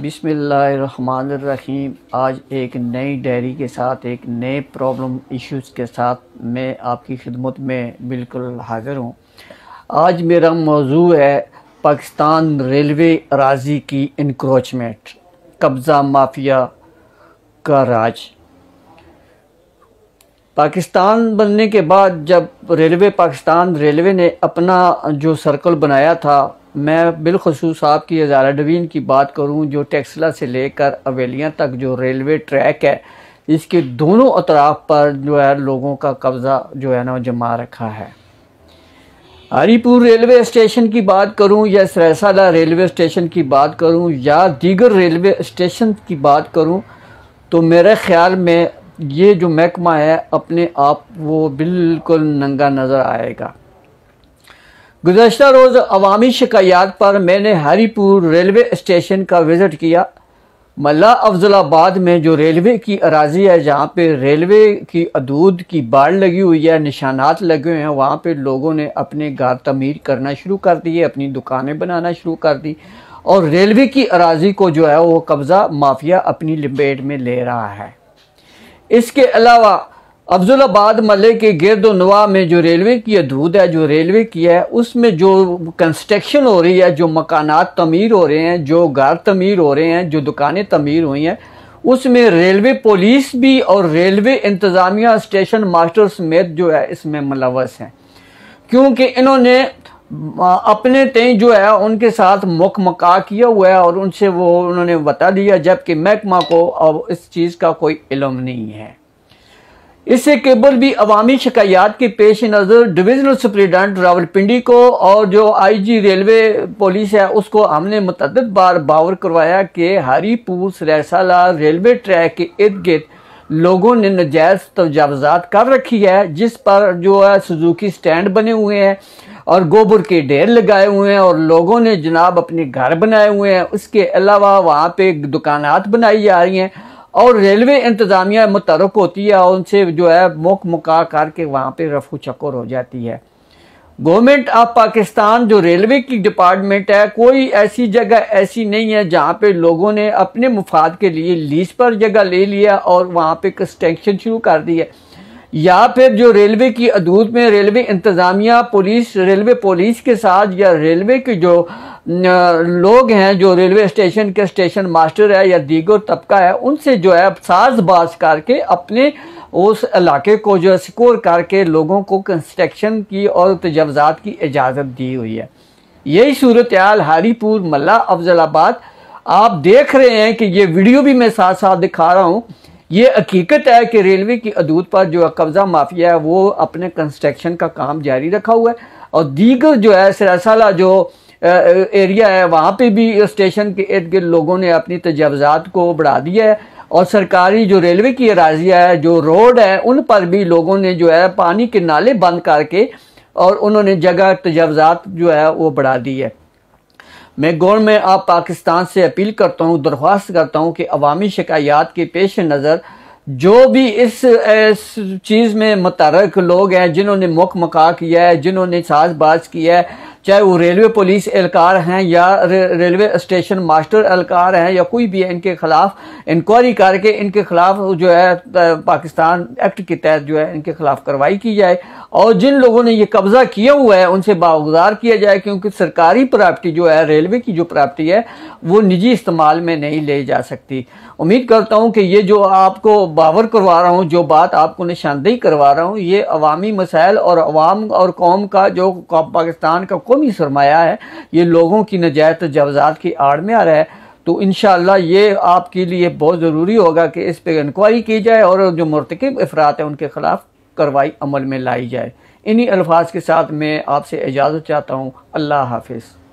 बिसमीम आज एक नई डायरी के साथ एक नए प्रॉब्लम इश्यूज के साथ मैं आपकी खिदमत में बिल्कुल हाज़िर हूँ आज मेरा मौजू है पाकिस्तान रेलवे अराजी की इनक्रोचमेंट कब्ज़ा माफिया का राज पाकिस्तान बनने के बाद जब रेलवे पाकिस्तान रेलवे ने अपना जो सर्कल बनाया था मैं बिलखसूस आपकी हज़ारा डवीन की बात करूँ जो टेक्सला से लेकर अवेलियाँ तक जो रेलवे ट्रैक है इसके दोनों अतराफ पर जो है लोगों का कब्ज़ा जो है ना जमा रखा है हरीपुर रेलवे स्टेशन की बात करूं या सरसाला रेलवे स्टेशन की बात करूं या दीगर रेलवे स्टेशन की बात करूं तो मेरे ख्याल में ये जो महकमा है अपने आप वो बिल्कुल नंगा नज़र आएगा गुजशत रोज़ अवामी शिकायात पर मैंने हरीपुर रेलवे स्टेशन का विज़िट किया मल्ला अफजलाबाद में जो रेलवे की अराजी है जहाँ पे रेलवे की अदूद की बाढ़ लगी हुई है निशानात लगे हुए हैं वहाँ पे लोगों ने अपने घर तमीर करना शुरू कर दिए अपनी दुकानें बनाना शुरू कर दी और रेलवे की अराजी को जो है वो कब्ज़ा माफिया अपनी लिबेट में ले रहा है इसके अलावा अफजलाबाद मल्ले के गिरद नवा में जो रेलवे की धूद है जो रेलवे की है उसमें जो कंस्ट्रक्शन हो रही है जो मकानात तमीर हो रहे हैं जो घर तमीर हो रहे हैं जो दुकानें तमीर हुई हैं उसमें रेलवे पुलिस भी और रेलवे इंतज़ामिया स्टेशन मास्टर समेत जो है इसमें मुलवस हैं क्योंकि इन्होंने अपने तय जो है उनके साथ मुख मका किया हुआ है और उनसे वो उन्होंने बता दिया जबकि महकमा को अब इस चीज़ का कोई इलम नहीं है इससे केबल भी अवामी शिकायात के पेश नज़र डिवीज़नल सुप्रिटेंडेंट रावलपिंडी को और जो आई जी रेलवे पुलिस है उसको हमने मतद बार बावर करवाया कि हरीपुर सरसाला रेलवे ट्रैक के इर्द गिर्द लोगों ने नजायज़ तजावजात कर रखी है जिस पर जो है सुजुकी स्टैंड बने हुए हैं और गोबर के ढेर लगाए हुए हैं और लोगों ने जनाब अपने घर बनाए हुए हैं उसके अलावा वहाँ पे दुकानात बनाई जा रही हैं और रेलवे इंतज़ामिया मुतरक होती है और उनसे जो है मुख मुका करके वहाँ पर रफू चक्कर हो जाती है गवर्नमेंट ऑफ पाकिस्तान जो रेलवे की डिपार्टमेंट है कोई ऐसी जगह ऐसी नहीं है जहाँ पे लोगों ने अपने मुफाद के लिए लीज पर जगह ले लिया और वहाँ पे कंस्ट्रक्शन शुरू कर दी है या फिर जो रेलवे की अदूत में रेलवे इंतज़ामिया पुलिस रेलवे पुलिस के साथ या रेलवे के जो लोग हैं जो रेलवे स्टेशन के स्टेशन मास्टर है या दीगर तबका है उनसे जो है बाज करके अपने उस इलाके को जो है सिक्योर करके लोगों को कंस्ट्रक्शन की और तजावज़ात की इजाज़त दी हुई है यही सूरत हाल हरीपुर मल्ला अफजलाबाद आप देख रहे हैं कि ये वीडियो भी मैं साथ साथ दिखा रहा हूँ ये हकीकत है कि रेलवे की अदूत पर जो कब्ज़ा माफिया है वो अपने कंस्ट्रक्शन का काम जारी रखा हुआ है और दीगर जो है सरासाला जो एरिया है वहाँ पे भी स्टेशन के इर्द गिर्द लोगों ने अपनी तजावज़ात को बढ़ा दिया है और सरकारी जो रेलवे की अराजिया है जो रोड है उन पर भी लोगों ने जो है पानी के नाले बंद करके और उन्होंने जगह तजावज़ात जो है वो बढ़ा दी है मैं गौर में आप पाकिस्तान से अपील करता हूँ दरख्वास्त करता हूँ कि अवामी शिकायात के पेश नज़र जो भी इस, इस चीज़ में मतरक लोग हैं जिन्होंने मुख मका किया है जिन्होंने साजबाज किया है चाहे वो रेलवे पुलिस एहलकार हैं या रे, रेलवे स्टेशन मास्टर एहलकार हैं या कोई भी है इनके खिलाफ इंक्वायरी करके इनके खिलाफ जो है पाकिस्तान एक्ट के तहत जो है इनके खिलाफ कार्रवाई की जाए और जिन लोगों ने ये कब्जा किया हुआ है उनसे बागुजार किया जाए क्योंकि सरकारी प्रॉपर्टी जो है रेलवे की जो प्रॉपर्टी है वो निजी इस्तेमाल में नहीं ले जा सकती उम्मीद करता हूँ कि ये जो आपको बावर करवा रहा हूँ जो बात आपको निशानदेही करवा रहा हूँ ये अवामी मसाइल और अवाम और कौम का जो पाकिस्तान का को सरमाया है ये लोगों की नजायत जवजात की आड़ में आ रहा है तो इन ये आपके लिए बहुत ज़रूरी होगा कि इस पर इंक्वायरी की जाए और जो मरतकब अफराद हैं उनके ख़िलाफ़ कार्रवाई अमल में लाई जाए इन्हीं अल्फाज के साथ मैं आपसे इजाज़त चाहता हूँ अल्लाह हाफिज़